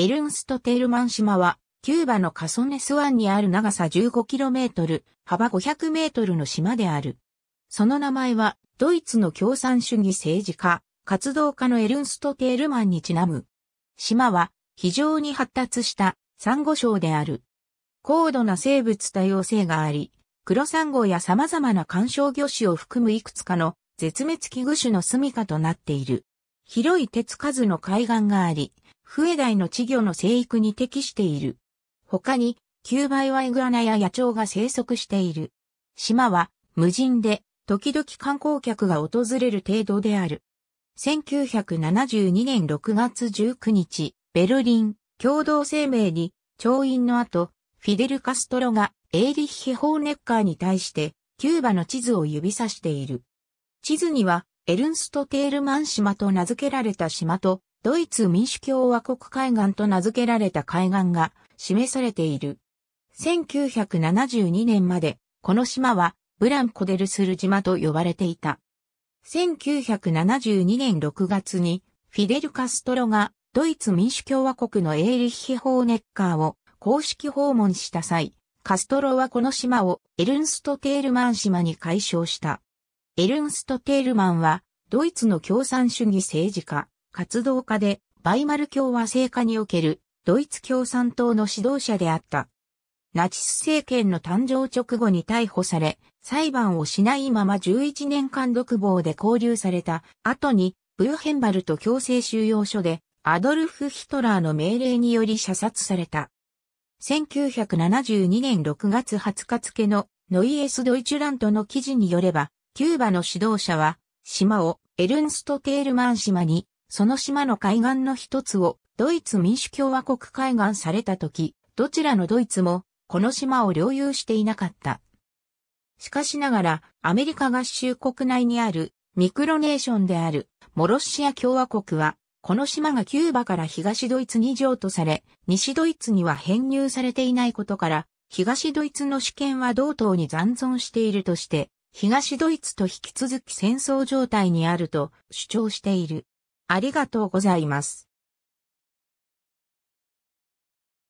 エルンスト・テールマン島は、キューバのカソネス湾にある長さ 15km、幅 500m の島である。その名前は、ドイツの共産主義政治家、活動家のエルンスト・テールマンにちなむ。島は、非常に発達した、サンゴ礁である。高度な生物多様性があり、黒サンゴや様々な干渉魚種を含むいくつかの絶滅危惧種の住処となっている。広い手つかずの海岸があり、笛台の稚魚の生育に適している。他に、9倍はイグアナや野鳥が生息している。島は無人で、時々観光客が訪れる程度である。1972年6月19日、ベルリン共同声明に、調印の後、フィデル・カストロがエーリッヒ・ホーネッカーに対して、キューバの地図を指さしている。地図には、エルンスト・テールマン島と名付けられた島と、ドイツ民主共和国海岸と名付けられた海岸が示されている。1972年まで、この島はブランコデルスル島と呼ばれていた。1972年6月に、フィデル・カストロがドイツ民主共和国のエーリヒホーネッカーを公式訪問した際、カストロはこの島をエルンスト・テールマン島に改称した。エルンスト・テールマンは、ドイツの共産主義政治家、活動家で、バイマル共和制下におけるドイツ共産党の指導者であった。ナチス政権の誕生直後に逮捕され、裁判をしないまま11年間独房で拘留された後に、ブーヘンバルト強制収容所でアドルフ・ヒトラーの命令により射殺された。1972年6月20日付のノイエス・ドイチュラントの記事によれば、キューバの指導者は、島をエルンスト・テールマン島にその島の海岸の一つをドイツ民主共和国海岸された時、どちらのドイツもこの島を領有していなかった。しかしながら、アメリカ合衆国内にあるミクロネーションであるモロシア共和国は、この島がキューバから東ドイツに譲渡され、西ドイツには編入されていないことから、東ドイツの主権は同等に残存しているとして、東ドイツと引き続き戦争状態にあると主張している。ありがとうございます。